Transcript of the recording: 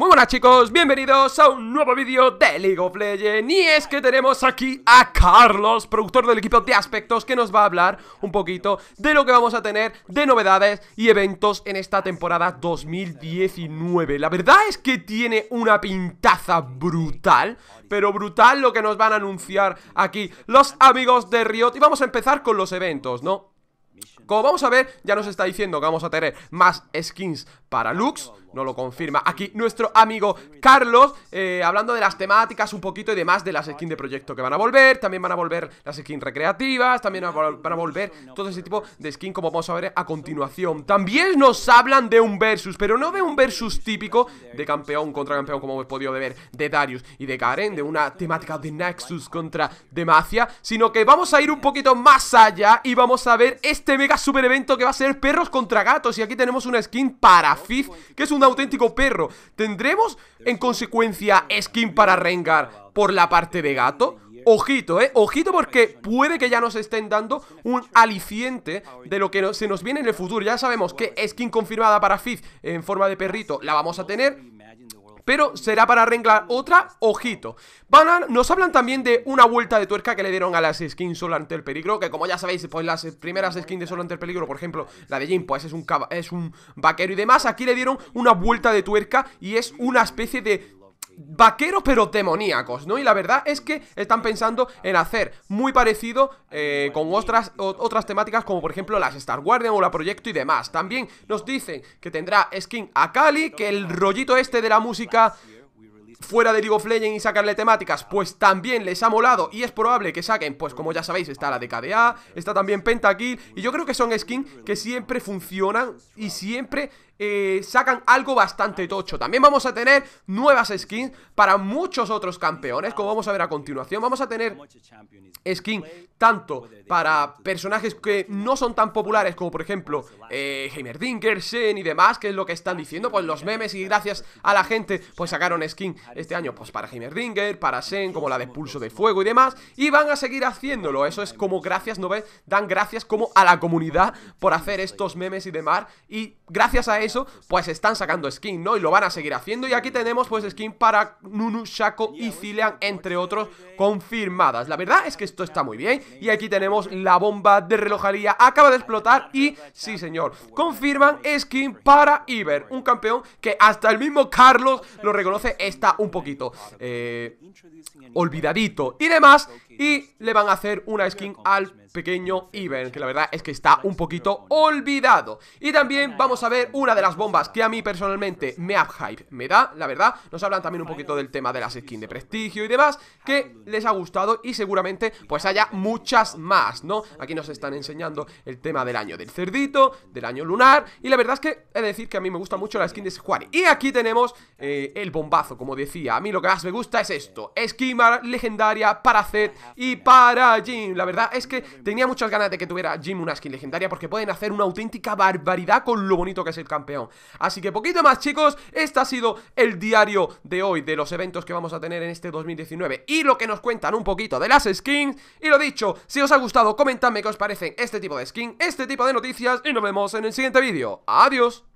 Muy buenas chicos, bienvenidos a un nuevo vídeo de League of Legends Y es que tenemos aquí a Carlos, productor del equipo de aspectos Que nos va a hablar un poquito de lo que vamos a tener de novedades y eventos en esta temporada 2019 La verdad es que tiene una pintaza brutal Pero brutal lo que nos van a anunciar aquí los amigos de Riot Y vamos a empezar con los eventos, ¿no? Como vamos a ver, ya nos está diciendo que vamos a tener más skins para Lux No lo confirma aquí nuestro amigo Carlos eh, Hablando de las temáticas un poquito y demás de las skins de proyecto que van a volver También van a volver las skins recreativas También van a volver todo ese tipo de skin como vamos a ver a continuación También nos hablan de un versus, pero no de un versus típico de campeón contra campeón como hemos podido ver De Darius y de Karen, de una temática de Nexus contra Demacia Sino que vamos a ir un poquito más allá y vamos a ver este este mega super evento que va a ser perros contra gatos Y aquí tenemos una skin para Fizz, pues, que es un auténtico perro Tendremos, en consecuencia, skin para Rengar por la parte de gato Ojito, eh, ojito porque puede que ya nos estén dando un aliciente ah, de lo que se nos viene en el futuro Ya sabemos que pues, skin confirmada para Fizz en forma de perrito la vamos a tener pero será para arreglar otra, ojito. Van nos hablan también de una vuelta de tuerca que le dieron a las skins solo ante el peligro, que como ya sabéis, pues las primeras skins de solo ante el peligro, por ejemplo, la de Jim, pues es un, es un vaquero y demás, aquí le dieron una vuelta de tuerca y es una especie de vaqueros pero demoníacos, ¿no? Y la verdad es que están pensando en hacer muy parecido eh, con otras, otras temáticas como por ejemplo las Star Guardian o la Proyecto y demás. También nos dicen que tendrá skin a Cali, que el rollito este de la música fuera de League of Legends y sacarle temáticas, pues también les ha molado y es probable que saquen, pues como ya sabéis, está la de KDA, está también Pentakill y yo creo que son skins que siempre funcionan y siempre eh, sacan algo bastante tocho También vamos a tener nuevas skins para muchos otros campeones Como vamos a ver a continuación Vamos a tener skin tanto para personajes que no son tan populares Como por ejemplo eh, Heimerdinger, Shen y demás Que es lo que están diciendo pues los memes Y gracias a la gente pues sacaron skin este año Pues para Heimerdinger, para Shen, como la de Pulso de Fuego y demás Y van a seguir haciéndolo Eso es como gracias, ¿no ves? Dan gracias como a la comunidad por hacer estos memes y demás Y gracias a eso pues están sacando skin, ¿no? Y lo van a seguir haciendo y aquí tenemos pues skin para Nunu, Shaco y Zilean, entre otros, confirmadas La verdad es que esto está muy bien y aquí tenemos la bomba de relojería, acaba de explotar y, sí señor, confirman skin para Iber Un campeón que hasta el mismo Carlos lo reconoce, está un poquito eh, olvidadito y demás Y le van a hacer una skin al pequeño Iber que la verdad es que está un poquito olvidado Y también vamos a ver una de de las bombas que a mí personalmente me uphype me da, la verdad. Nos hablan también un poquito del tema de las skins de prestigio y demás, que les ha gustado y seguramente pues haya muchas más, ¿no? Aquí nos están enseñando el tema del año del cerdito, del año lunar y la verdad es que he de decir que a mí me gusta mucho la skin de Square. Y aquí tenemos eh, el bombazo, como decía. A mí lo que más me gusta es esto. Esquimar legendaria para Zed y para Jim. La verdad es que tenía muchas ganas de que tuviera Jim una skin legendaria porque pueden hacer una auténtica barbaridad con lo bonito que es el campeón. Así que poquito más, chicos. Este ha sido el diario de hoy de los eventos que vamos a tener en este 2019 y lo que nos cuentan un poquito de las skins. Y lo dicho, si os ha gustado, comentadme qué os parecen este tipo de skin, este tipo de noticias y nos vemos en el siguiente vídeo. ¡Adiós!